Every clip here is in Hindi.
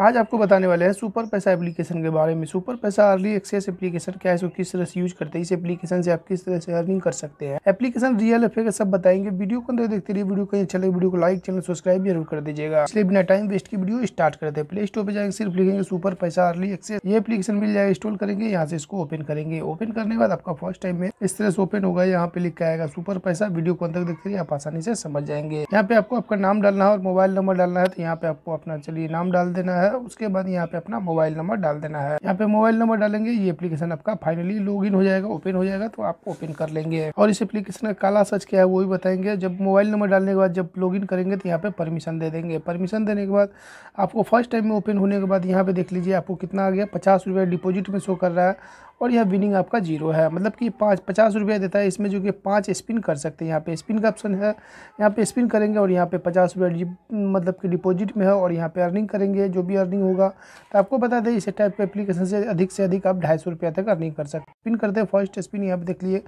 आज आपको बताने वाले हैं सुपर पैसा एप्लीकेशन के बारे में सुपर पैसा अर्ली एक्सेस एप्लीकेशन क्या है इसको किस तरह से यूज करते हैं इस एप्लीकेशन से आप किस तरह से अर्निंग कर सकते हैं एप्लीकेशन रियल है सब बताएंगे वीडियो को अंदर देखते रहिए वीडियो को अच्छा लगे वीडियो को लाइक चैनल सब्सक्राइब जरूर कर दीजिएगा इसलिए बिना टाइम वेस्ट की वीडियो स्टार्ट करते हैं प्ले स्टोर पर जाएंगे सिर्फ लिखेंगे सुपर पैसा अर्ली एक्सेस ये एप्लीकेशन मिल जाएगा इंस्टॉल करेंगे यहाँ से इसको ओपन करेंगे ओपन करने के बाद आपका फर्स्ट टाइम में इस तरह से ओपन होगा यहाँ पे लिख आएगा सुपर पैसा वीडियो को अंदर देखते रहिए आप आसानी से समझ जाएंगे यहाँ पे आपको आपका नाम डालना है और मोबाइल नंबर डालना है तो यहाँ पे आपको अपना चलिए नाम डाल देना है है उसके बाद यहाँ पे अपना मोबाइल नंबर डाल देना है यहाँ पे मोबाइल नंबर डालेंगे ये एप्लीकेशन आपका फाइनली लॉग हो जाएगा ओपन हो जाएगा तो आप ओपन कर लेंगे और इस एप्लीकेशन का काला सच क्या है वो भी बताएंगे जब मोबाइल नंबर डालने के बाद जब लॉग करेंगे तो यहाँ पे परमिशन दे देंगे परमिशन देने के बाद आपको फर्स्ट टाइम में ओपन होने के बाद यहाँ पे देख लीजिए आपको कितना आ गया पचास डिपॉजिट में शो कर रहा है और यह विनिंग आपका जीरो है मतलब कि पाँच पचास रुपया देता है इसमें जो कि पाँच स्पिन कर सकते हैं यहाँ पे स्पिन का ऑप्शन है यहाँ पे स्पिन करेंगे और यहाँ पे पचास रुपया मतलब कि डिपॉजिट में है और यहाँ पे अर्निंग करेंगे जो भी अर्निंग होगा तो आपको बता दें इस टाइप के एप्लीकेशन से अधिक से अधिक आप ढाई सौ रुपया तक अर्निंग कर सकते स्पिन करते हैं फर्स्ट स्पिन यहाँ पर देख लिए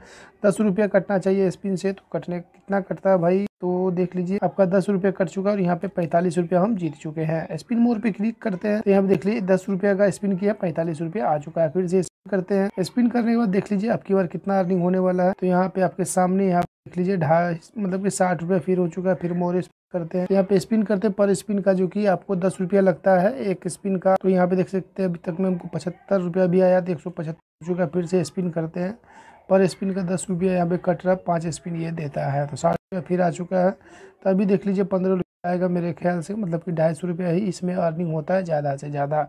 दस रुपया कटना चाहिए स्पिन से तो कटने कितना कटता है भाई तो देख लीजिए आपका दस रुपया कट चुका है और यहाँ पे पैंतालीस रुपया हम जीत चुके हैं स्पिन मोर पे क्लिक करते हैं तो यहाँ पे देख लीजिए दस रुपया का स्पिन किया पैंतालीस रुपया आ चुका है फिर से स्पिन करते हैं स्पिन करने के बाद देख लीजिए आपकी बार कितना अर्निंग होने वाला है तो यहाँ पे आपके सामने यहाँ देख लीजिए ढाई मतलब की साठ रुपया फिर हो चुका है फिर मोर करते हैं तो यहाँ पे स्पिन करते हैं पर स्पिन का जो कि आपको दस रुपया लगता है एक स्पिन का तो यहाँ पे देख सकते हैं अभी तक में हमको पचहत्तर रुपया भी आया था तो एक सौ पचहत्तर हो चुका फिर से स्पिन करते हैं पर स्पिन का दस रुपया यहाँ पे कट रहा है पाँच स्पिन ये देता है तो साठ रुपया फिर आ चुका है तो अभी देख लीजिए पंद्रह रुपया आएगा मेरे ख्याल से मतलब कि ढाई सौ रुपया ही इसमें अर्निंग होता है ज़्यादा से ज़्यादा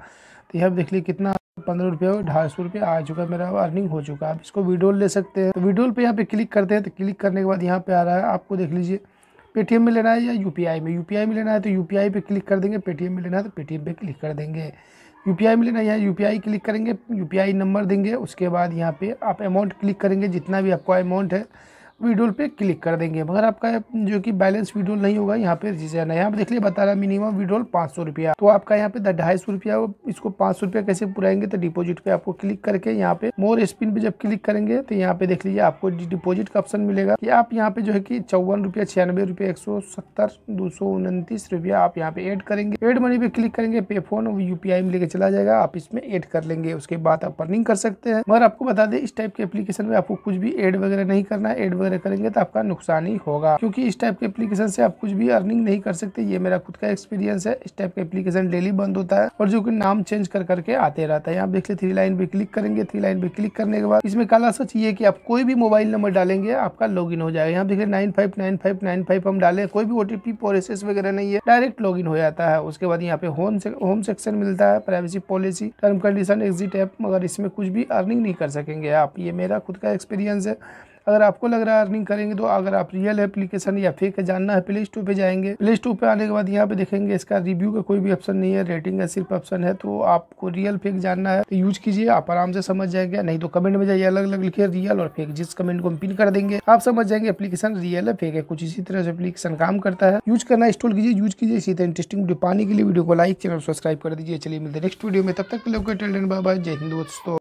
तो यहाँ देख लीजिए कितना पंद्रह रुपया और ढाई सौ रुपया आ चुका है मेरा अर्निंग हो चुका है आप इसको विड्रोल ले सकते हैं तो विड्रोल पर यहाँ पे क्लिक करते हैं तो क्लिक करने के बाद यहाँ पे आ रहा है आपको देख लीजिए पेटीएम में लेना है या यूपीआई में यूपीआई में लेना है तो यूपीआई पे क्लिक कर देंगे पेटीएम में लेना है तो पेटीएम पे क्लिक कर देंगे यूपीआई में लेना है यहाँ यूपीआई क्लिक करेंगे यूपीआई नंबर देंगे उसके बाद यहाँ पे आप अमाउंट क्लिक करेंगे जितना भी आपका अमाउंट है विड्रोल पे क्लिक कर देंगे मगर आपका जो कि बैलेंस वीडियो नहीं होगा यहाँ पे जिसे करना है यहाँ पे देख लिया बता रहा मिनिमम वीडियो पाँच सौ रुपया तो आपका यहाँ पे ढाई सौ रुपया इसको पाँच सौ रुपया कैसे पुराएंगे तो डिपोजिट पे आपको क्लिक करके यहाँ पे मोर स्पिन पे जब क्लिक करेंगे तो यहाँ पे देख लीजिए आपको डिपोजिट का ऑप्शन मिलेगा कि आप यहाँ पे जो है कि चौवन रुपया छियानवे रुपया एक सौ सत्तर दो सौ उनतीस रुपया आप यहाँ पे एड करेंगे एड मनी पे क्लिक करेंगे पे फोन यूपीआई में लेके चला जाएगा आप इसमें एड कर लेंगे उसके बाद आप अर्निंग कर सकते हैं मगर आपको बता दें इस टाइप के एप्लीकेशन में आपको कुछ भी एड वगैरह नहीं करना है एड वगैरह करेंगे तो आपका नुकसान ही होगा क्योंकि इस टाइप के एप्लीकेशन से आप कुछ भी अर्निंग नहीं कर सकते ये मेरा खुद का एक्सपीरियंस है इस टाइप का एप्लीकेशन डेली बंद होता है और जो कि नाम चेंज कर करके आते रहता है यहाँ देख देखिए थ्री लाइन पे क्लिक करेंगे थ्री लाइन पे क्लिक करने के बाद इसमें काला सच ये कि आप कोई भी मोबाइल नंबर डालेंगे आपका लॉग हो जाएगा यहाँ देखिए नाइन हम डाले कोई भी ओटीपी प्रोसेस वगैरह नहीं है डायरेक्ट लॉग हो जाता है उसके बाद यहाँ पे होम होम सेक्शन मिलता है privacy policy term condition exit app मगर इसमें कुछ भी अर्निंग नहीं कर सकेंगे आप ये मेरा खुद का एक्सपीरियंस है अगर आपको लग रहा है अर्निंग करेंगे तो अगर आप रियल एप्लीकेशन या फेक जानना है प्ले स्टोर पर जाएंगे प्ले स्टोर पर आने के बाद यहाँ पे देखेंगे इसका रिव्यू का कोई भी ऑप्शन नहीं है रेटिंग का सिर्फ ऑप्शन है तो आपको रियल फेक जानना है तो यूज कीजिए आप आराम से समझ जाएंगे नहीं तो कमेंट में जाइए अलग अलग लिखे रियल और फेक जिस कमेंट को हम पिन कर देंगे आप समझ जाएंगे एप्लीकेशन रियल है फेक है कुछ इसी तरह से एप्लीकेशन काम करता है यूज करना इंस्टॉल कीजिए यूज कीजिए इसी तरह इंटरेस्टिंग वीडियो पाने के लिए वीडियो को लाइक चैनल सब्सक्राइब कर दीजिए चलिए मिलते नेक्स्ट वीडियो में तब तक लोकेटेड जय हिंद दोस्तों